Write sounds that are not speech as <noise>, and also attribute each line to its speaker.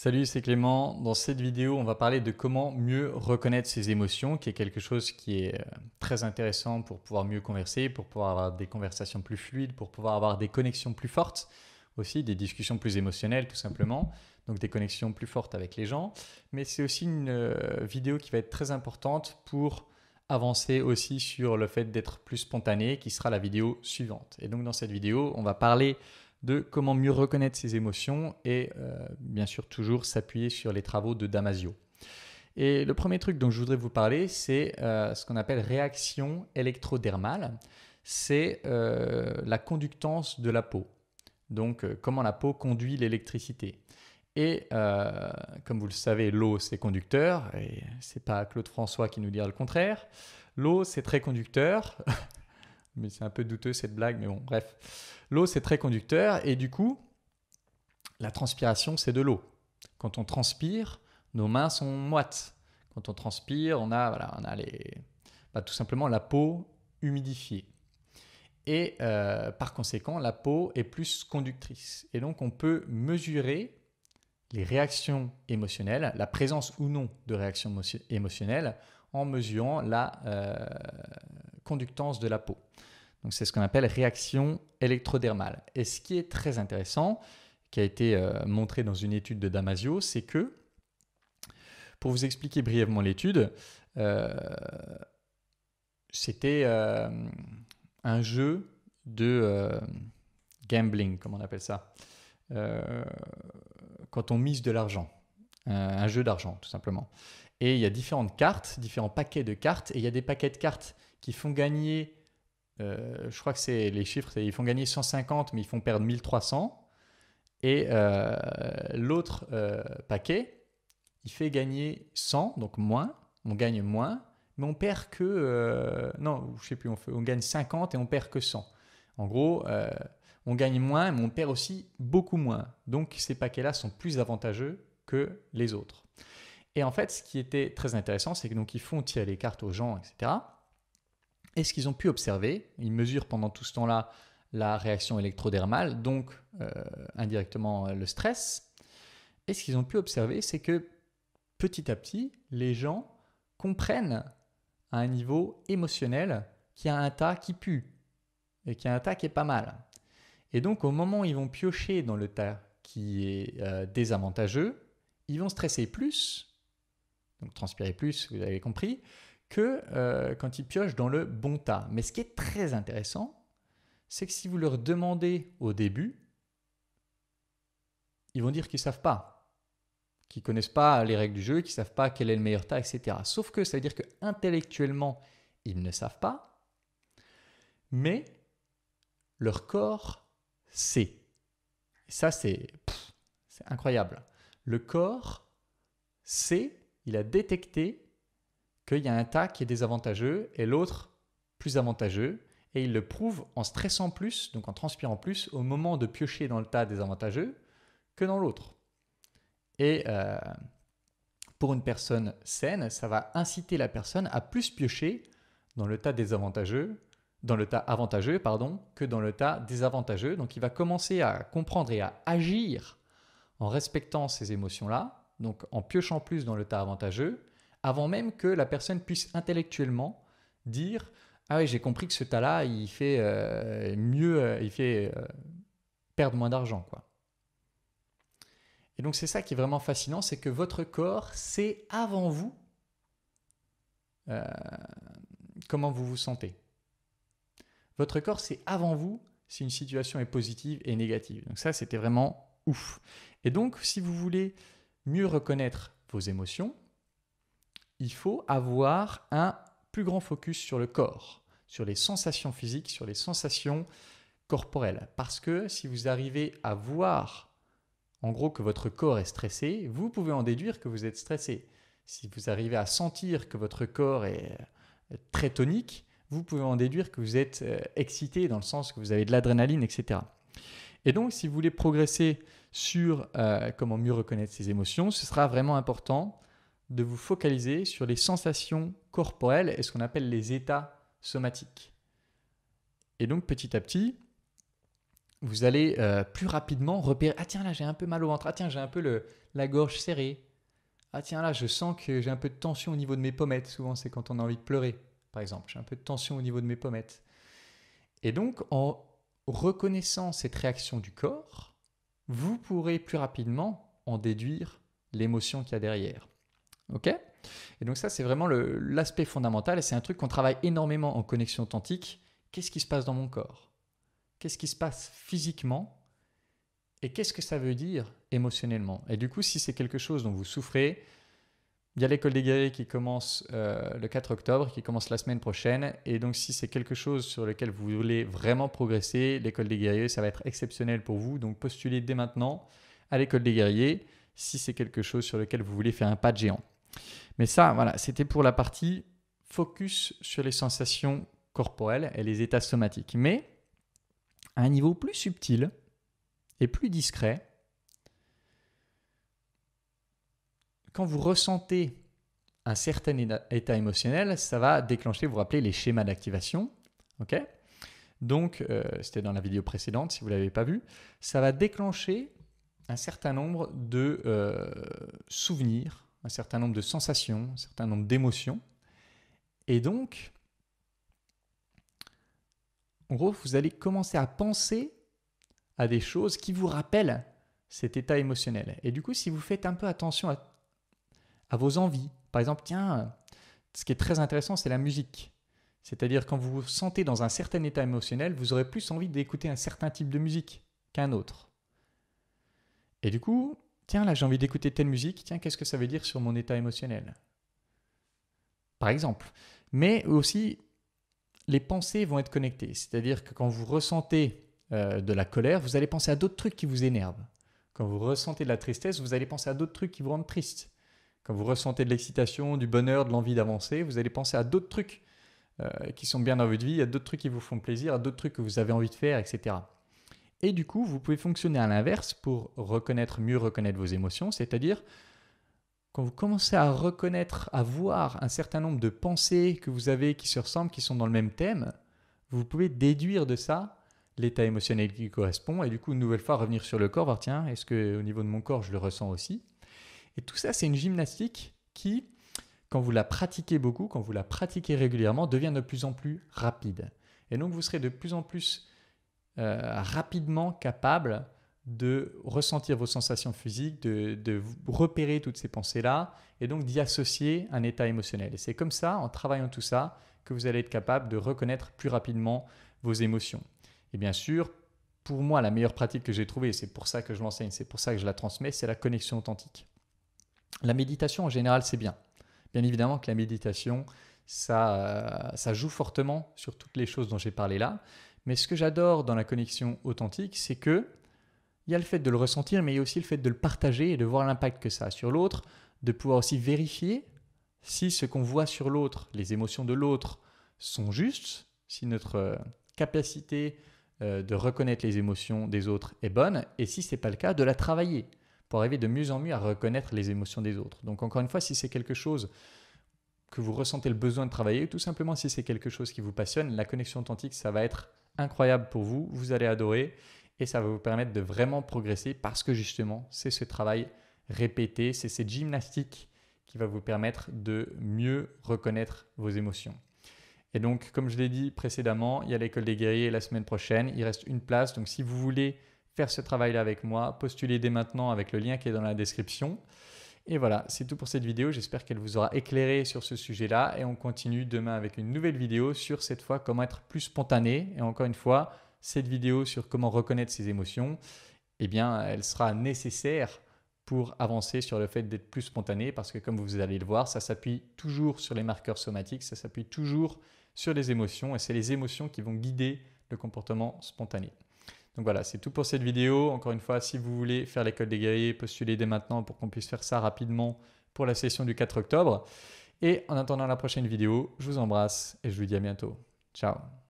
Speaker 1: Salut, c'est Clément. Dans cette vidéo, on va parler de comment mieux reconnaître ses émotions, qui est quelque chose qui est euh, très intéressant pour pouvoir mieux converser, pour pouvoir avoir des conversations plus fluides, pour pouvoir avoir des connexions plus fortes aussi, des discussions plus émotionnelles tout simplement, donc des connexions plus fortes avec les gens. Mais c'est aussi une euh, vidéo qui va être très importante pour avancer aussi sur le fait d'être plus spontané, qui sera la vidéo suivante. Et donc dans cette vidéo, on va parler de comment mieux reconnaître ses émotions et euh, bien sûr toujours s'appuyer sur les travaux de Damasio. Et le premier truc dont je voudrais vous parler, c'est euh, ce qu'on appelle réaction électrodermale. C'est euh, la conductance de la peau. Donc comment la peau conduit l'électricité. Et comme vous le savez, l'eau c'est conducteur, et c'est pas Claude François qui nous dira le contraire. L'eau c'est très conducteur. <laughs> mais c'est un peu douteux cette blague, mais bon, bref. L'eau, c'est très conducteur et du coup, la transpiration, c'est de l'eau. Quand on transpire, nos mains sont moites. Quand on transpire, on a, on a les, bah, tout simplement la peau humidifiée. Et euh, par conséquent, la peau est plus conductrice. Et donc, on peut mesurer les réactions émotionnelles, la présence ou non de réactions émotionnelles, en mesurant la, euh, conductance de la peau. Donc c'est ce qu'on appelle réaction électrodermale. Et ce qui est très intéressant, qui a été euh, montré dans une étude de Damasio, c'est que, pour vous expliquer brièvement l'étude, euh, c'était euh, un jeu de gambling, comme on appelle ça, quand on mise de l'argent, un jeu d'argent tout simplement. Et il y a différentes cartes, différents paquets de cartes, et il y a des paquets de cartes qui font gagner, euh, je crois que c'est les chiffres, ils font gagner 150, mais ils font perdre 1300. Et euh, l'autre euh, paquet, il fait gagner 100, donc moins, on gagne moins, mais on perd que... non, je ne sais plus, on, on, gagne 50 et on perd que 100. En gros, on gagne moins, mais on perd aussi beaucoup moins. Donc ces paquets-là sont plus avantageux que les autres. Et en fait, ce qui était très intéressant, c'est que donc ils font tirer les cartes aux gens, etc. Et ce qu'ils ont pu observer, ils mesurent pendant tout ce temps-là la réaction électrodermale, donc euh, indirectement euh, le stress. Et ce qu'ils ont pu observer, c'est que petit à petit, les gens comprennent à un niveau émotionnel qu'il y a un tas qui pue et qu'il y a un tas qui est pas mal. Et donc au moment où ils vont piocher dans le tas qui est euh, désavantageux, ils vont stresser plus, donc transpirer plus, vous avez compris, que euh, quand ils piochent dans le bon tas. Mais ce qui est très intéressant, c'est que si vous leur demandez au début, ils vont dire qu'ils ne savent pas, qu'ils ne connaissent pas les règles du jeu, qu'ils ne savent pas quel est le meilleur tas, etc. Sauf que ça veut dire que intellectuellement, ils ne savent pas, mais leur corps sait. ça, c'est incroyable. Le corps sait, il a détecté qu'il y a un tas qui est désavantageux et l'autre plus avantageux. Et il le prouve en stressant plus, donc en transpirant plus, au moment de piocher dans le tas désavantageux que dans l'autre. Et euh, pour une personne saine, ça va inciter la personne à plus piocher dans le tas désavantageux, dans le tas avantageux, pardon, que dans le tas désavantageux. Donc il va commencer à comprendre et à agir en respectant ces émotions-là, donc en piochant plus dans le tas avantageux, avant même que la personne puisse intellectuellement dire Ah oui, j'ai compris que ce tas-là, il fait euh, mieux, euh, il fait euh, perdre moins d'argent. quoi. Et donc, c'est ça qui est vraiment fascinant c'est que votre corps sait avant vous comment vous vous sentez. Votre corps sait avant vous si une situation est positive et négative. Donc, ça, c'était vraiment ouf. Et donc, si vous voulez mieux reconnaître vos émotions, il faut avoir un plus grand focus sur le corps, sur les sensations physiques, sur les sensations corporelles. Parce que si vous arrivez à voir, en gros, que votre corps est stressé, vous pouvez en déduire que vous êtes stressé. Si vous arrivez à sentir que votre corps est euh, très tonique, vous pouvez en déduire que vous êtes euh, excité dans le sens que vous avez de l'adrénaline, etc. Et donc, si vous voulez progresser sur euh, comment mieux reconnaître ses émotions, ce sera vraiment important de vous focaliser sur les sensations corporelles et ce qu'on appelle les états somatiques. Et donc petit à petit, vous allez euh, plus rapidement repérer Ah tiens, là j'ai un peu mal au ventre, ah tiens, j'ai un peu la gorge serrée, ah tiens, là je sens que j'ai un peu de tension au niveau de mes pommettes. Souvent c'est quand on a envie de pleurer, par exemple, j'ai un peu de tension au niveau de mes pommettes. Et donc en reconnaissant cette réaction du corps, vous pourrez plus rapidement en déduire l'émotion qu'il y a derrière. Ok Et donc ça, c'est vraiment l'aspect fondamental et c'est un truc qu'on travaille énormément en connexion authentique. Qu'est-ce qui se passe dans mon corps Qu'est-ce qui se passe physiquement Et qu'est-ce que ça veut dire émotionnellement Et du coup, si c'est quelque chose dont vous souffrez, il y a l'école des guerriers qui commence euh, le 4 octobre, qui commence la semaine prochaine. Et donc, si c'est quelque chose sur lequel vous voulez vraiment progresser, l'école des guerriers, ça va être exceptionnel pour vous. Donc, postulez dès maintenant à l'école des guerriers si c'est quelque chose sur lequel vous voulez faire un pas de géant. Mais ça, voilà, c'était pour la partie focus sur les sensations corporelles et les états somatiques. Mais à un niveau plus subtil et plus discret, quand vous ressentez un certain état émotionnel, ça va déclencher, vous, vous rappelez, les schémas d'activation. Donc, euh, c'était dans la vidéo précédente, si vous ne l'avez pas vu, ça va déclencher un certain nombre de euh, souvenirs un certain nombre de sensations, un certain nombre d'émotions. Et donc, en gros, vous allez commencer à penser à des choses qui vous rappellent cet état émotionnel. Et du coup, si vous faites un peu attention à, vos envies, par exemple, tiens, ce qui est très intéressant, c'est la musique. C'est-à-dire quand vous vous sentez dans un certain état émotionnel, vous aurez plus envie d'écouter un certain type de musique qu'un autre. Et du coup, Tiens, là, j'ai envie d'écouter telle musique. Tiens, qu'est-ce que ça veut dire sur mon état émotionnel Par exemple. Mais aussi, les pensées vont être connectées. C'est-à-dire que quand vous ressentez euh, de la colère, vous allez penser à d'autres trucs qui vous énervent. Quand vous ressentez de la tristesse, vous allez penser à d'autres trucs qui vous rendent triste. Quand vous ressentez de l'excitation, du bonheur, de l'envie d'avancer, vous allez penser à d'autres trucs euh, qui sont bien dans votre vie, à d'autres trucs qui vous font plaisir, à d'autres trucs que vous avez envie de faire, etc. Et du coup, vous pouvez fonctionner à l'inverse pour reconnaître, mieux reconnaître vos émotions, c'est-à-dire quand vous commencez à reconnaître, à voir un certain nombre de pensées que vous avez qui se ressemblent, qui sont dans le même thème, vous pouvez déduire de ça l'état émotionnel qui correspond et du coup une nouvelle fois revenir sur le corps, voir tiens, est-ce que au niveau de mon corps je le ressens aussi Et tout ça c'est une gymnastique qui quand vous la pratiquez beaucoup, quand vous la pratiquez régulièrement, devient de plus en plus rapide. Et donc vous serez de plus en plus euh, rapidement capable de ressentir vos sensations physiques, de, repérer toutes ces pensées-là et donc d'y associer un état émotionnel. Et c'est comme ça, en travaillant tout ça, que vous allez être capable de reconnaître plus rapidement vos émotions. Et bien sûr, pour moi, la meilleure pratique que j'ai trouvée, c'est pour ça que je l'enseigne, c'est pour ça que je la transmets, c'est la connexion authentique. La méditation, en général, c'est bien. Bien évidemment que la méditation, ça euh, joue fortement sur toutes les choses dont j'ai parlé là, mais ce que j'adore dans la connexion authentique, c'est que il y a le fait de le ressentir, mais il y a aussi le fait de le partager et de voir l'impact que ça a sur l'autre, de pouvoir aussi vérifier si ce qu'on voit sur l'autre, les émotions de l'autre sont justes, si notre euh, capacité euh, de reconnaître les émotions des autres est bonne, et si ce n'est pas le cas, de la travailler pour arriver de mieux en mieux à reconnaître les émotions des autres. Donc encore une fois, si c'est quelque chose que vous ressentez le besoin de travailler, ou tout simplement si c'est quelque chose qui vous passionne, la connexion authentique, ça va être incroyable pour vous, vous allez adorer et ça va vous permettre de vraiment progresser parce que justement, c'est ce travail répété, c'est cette gymnastique qui va vous permettre de mieux reconnaître vos émotions. Et donc, comme je l'ai dit précédemment, il y a l'école des guerriers la semaine prochaine, il reste une place, donc si vous voulez faire ce travail-là avec moi, postulez dès maintenant avec le lien qui est dans la description. Et voilà, c'est tout pour cette vidéo. J'espère qu'elle vous aura éclairé sur ce sujet-là. Et on continue demain avec une nouvelle vidéo sur cette fois comment être plus spontané. Et encore une fois, cette vidéo sur comment reconnaître ses émotions, eh bien, elle sera nécessaire pour avancer sur le fait d'être plus spontané parce que comme vous allez le voir, ça s'appuie toujours sur les marqueurs somatiques, ça s'appuie toujours sur les émotions et c'est les émotions qui vont guider le comportement spontané. Donc voilà, c'est tout pour cette vidéo. Encore une fois, si vous voulez faire l'école des guerriers, postulez dès maintenant pour qu'on puisse faire ça rapidement pour la session du 4 octobre. Et en attendant la prochaine vidéo, je vous embrasse et je vous dis à bientôt. Ciao